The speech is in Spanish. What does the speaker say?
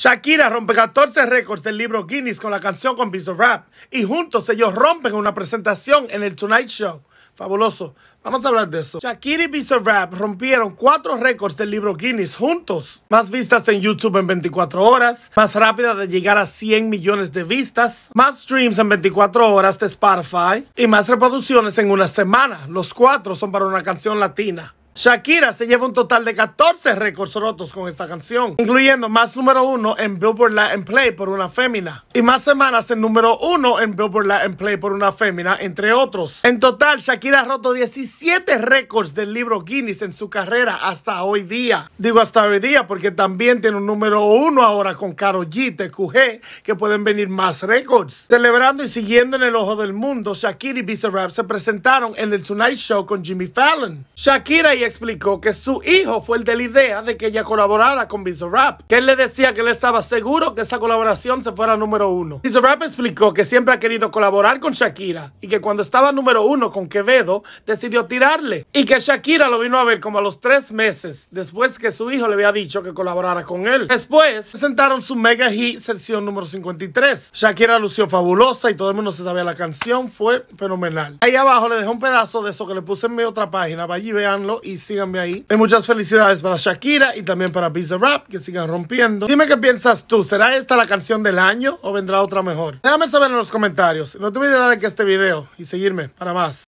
Shakira rompe 14 récords del libro Guinness con la canción con Piece Rap y juntos ellos rompen una presentación en el Tonight Show. Fabuloso. Vamos a hablar de eso. Shakira y Visa Rap rompieron 4 récords del libro Guinness juntos. Más vistas en YouTube en 24 horas, más rápida de llegar a 100 millones de vistas, más streams en 24 horas de Spotify y más reproducciones en una semana. Los cuatro son para una canción latina. Shakira se lleva un total de 14 récords rotos con esta canción, incluyendo más número uno en Billboard Latin Play por una fémina y más semanas en número uno en Billboard Latin Play por una fémina, entre otros. En total, Shakira ha roto 17 récords del libro Guinness en su carrera hasta hoy día. Digo hasta hoy día porque también tiene un número uno ahora con Karol G, TQG, que pueden venir más récords. Celebrando y siguiendo en el ojo del mundo, Shakira y Bizarrap se presentaron en el Tonight Show con Jimmy Fallon. Shakira y explicó que su hijo fue el de la idea de que ella colaborara con Rap que él le decía que él estaba seguro que esa colaboración se fuera número uno. Rap explicó que siempre ha querido colaborar con Shakira y que cuando estaba número uno con Quevedo, decidió tirarle. Y que Shakira lo vino a ver como a los tres meses después que su hijo le había dicho que colaborara con él. Después presentaron su mega hit sección número 53. Shakira lució fabulosa y todo el mundo se sabía la canción, fue fenomenal. Ahí abajo le dejé un pedazo de eso que le puse en mi otra página, para allí veanlo y síganme ahí. Y muchas felicidades para Shakira y también para Bizarrap Rap, que sigan rompiendo. Dime qué piensas tú, ¿será esta la canción del año o vendrá otra mejor? Déjame saber en los comentarios. No te olvides de darle like a este video y seguirme para más.